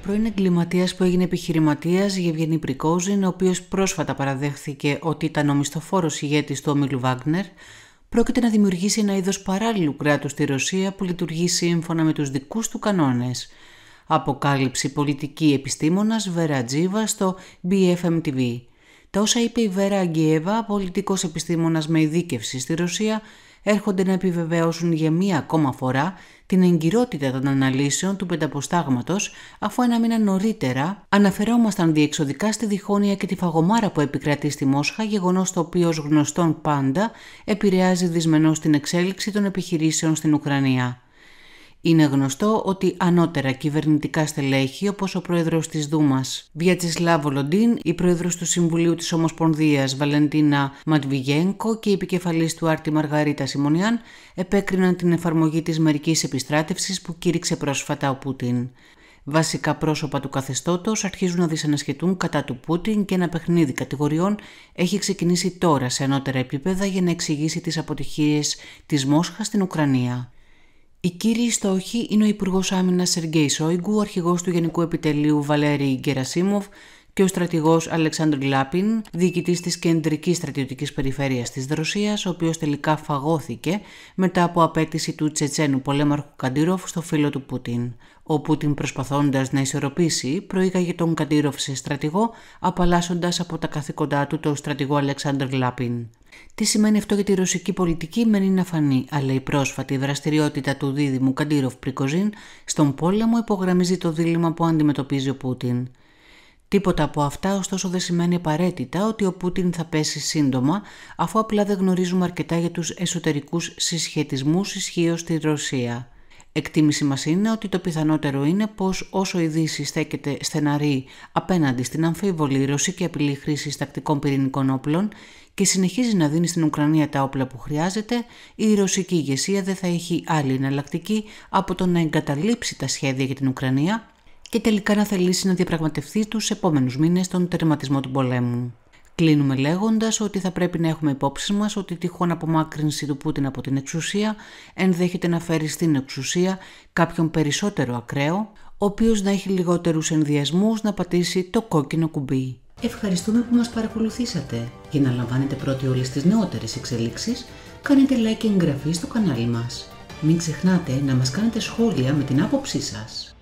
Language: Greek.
πρώην εγκληματίας που έγινε επιχειρηματίας Γευγενή Πρικόζιν, ο οποίος πρόσφατα παραδέχθηκε ότι ήταν ο μισθοφόρος ηγέτης του ομίλου Βάγκνερ, πρόκειται να δημιουργήσει ένα είδος παράλληλου κράτου στη Ρωσία που λειτουργεί σύμφωνα με τους δικούς του κανόνες. Αποκάλυψη πολιτική επιστήμονας Βέρα Τζίβα στο BFMTV. Τα όσα είπε η Βέρα Αγκιέβα, πολιτικός επιστήμονας με ειδίκευση στη Ρωσία, έρχονται να επιβεβαιώσουν για μία ακόμα φορά την εγκυρότητα των αναλύσεων του πενταποστάγματος, αφού ένα μήνα νωρίτερα αναφερόμασταν διεξοδικά στη διχόνοια και τη φαγωμάρα που επικρατεί στη Μόσχα, γεγονός το οποίο ως γνωστόν πάντα επηρεάζει δυσμενώς την εξέλιξη των επιχειρήσεων στην Ουκρανία. Είναι γνωστό ότι ανώτερα κυβερνητικά στελέχη όπως ο πρόεδρος της Δούμας Βιατσισλάβ Λοντίν, η πρόεδρος του Συμβουλίου της Ομοσπονδίας, Βαλεντίνα Ματβιγένκο και η επικεφαλής του Άρτη Μαργαρίτα Σιμονιάν επέκριναν την εφαρμογή της μερικής επιστράτευσης που κήρυξε πρόσφατα ο Πούτιν. Βασικά πρόσωπα του καθεστώτος αρχίζουν να δυσανασχετούν κατά του Πούτιν και ένα παιχνίδι κατηγοριών έχει ξεκινήσει τώρα σε ανώτερα επίπεδα για να εξηγήσει τις αποτυχίες της Μόσχας στην Ουκρανία. Η κύριοι στόχη είναι ο Υπουργός Άμυνας Σεργέη Σόιγκου, ο αρχηγός του Γενικού Επιτελείου Βαλέρη Γκερασίμοφ και ο στρατηγός Αλεξάνδρ Λάπιν, διοικητής της κεντρικής στρατιωτικής περιφέρειας της Ρωσία, ο οποίος τελικά φαγώθηκε μετά από απέτηση του Τσετσένου πολέμαρχου Καντήροφ στο φίλο του Πούτιν. Ο Πούτιν προσπαθώντας να ισορροπήσει, προήγαγε τον Καντήροφ σε στρατηγό, απαλλάσσοντας από τα καθήκοντά του τον στρατηγό Αλεξάνδρ Λάπιν. Τι σημαίνει αυτό για τη ρωσική πολιτική μένει να φανεί, αλλά η πρόσφατη δραστηριότητα του δίδυμου Καντήροφ Πρικοζίν στον πόλεμο υπογραμμίζει το δίλημα που αντιμετωπίζει ο Πούτιν. Τίποτα από αυτά ωστόσο δεν σημαίνει απαραίτητα ότι ο Πούτιν θα πέσει σύντομα, αφού απλά δεν γνωρίζουμε αρκετά για τους εσωτερικούς συσχετισμούς ισχύως στη Ρωσία. Εκτίμηση μας είναι ότι το πιθανότερο είναι πως όσο η Δύση στέκεται στεναρή απέναντι στην αμφίβολη ρωσική απειλή χρήσης τακτικών πυρηνικών όπλων και συνεχίζει να δίνει στην Ουκρανία τα όπλα που χρειάζεται, η ρωσική ηγεσία δεν θα έχει άλλη εναλλακτική από το να εγκαταλείψει τα σχέδια για την Ουκρανία και τελικά να θελήσει να διαπραγματευτεί τους επόμενους μήνες τον τερματισμό του πολέμου. Κλείνουμε λέγοντας ότι θα πρέπει να έχουμε υπόψη μας ότι η τυχόν απομάκρυνση του Πούτιν από την εξουσία ενδέχεται να φέρει στην εξουσία κάποιον περισσότερο ακραίο, ο οποίος να έχει λιγότερους ενδιασμούς να πατήσει το κόκκινο κουμπί. Ευχαριστούμε που μας παρακολουθήσατε. Για να λαμβάνετε πρώτοι όλες τις νεότερες εξελίξεις κάνετε like και εγγραφή στο κανάλι μας. Μην ξεχνάτε να μας κάνετε σχόλια με την άποψή σας.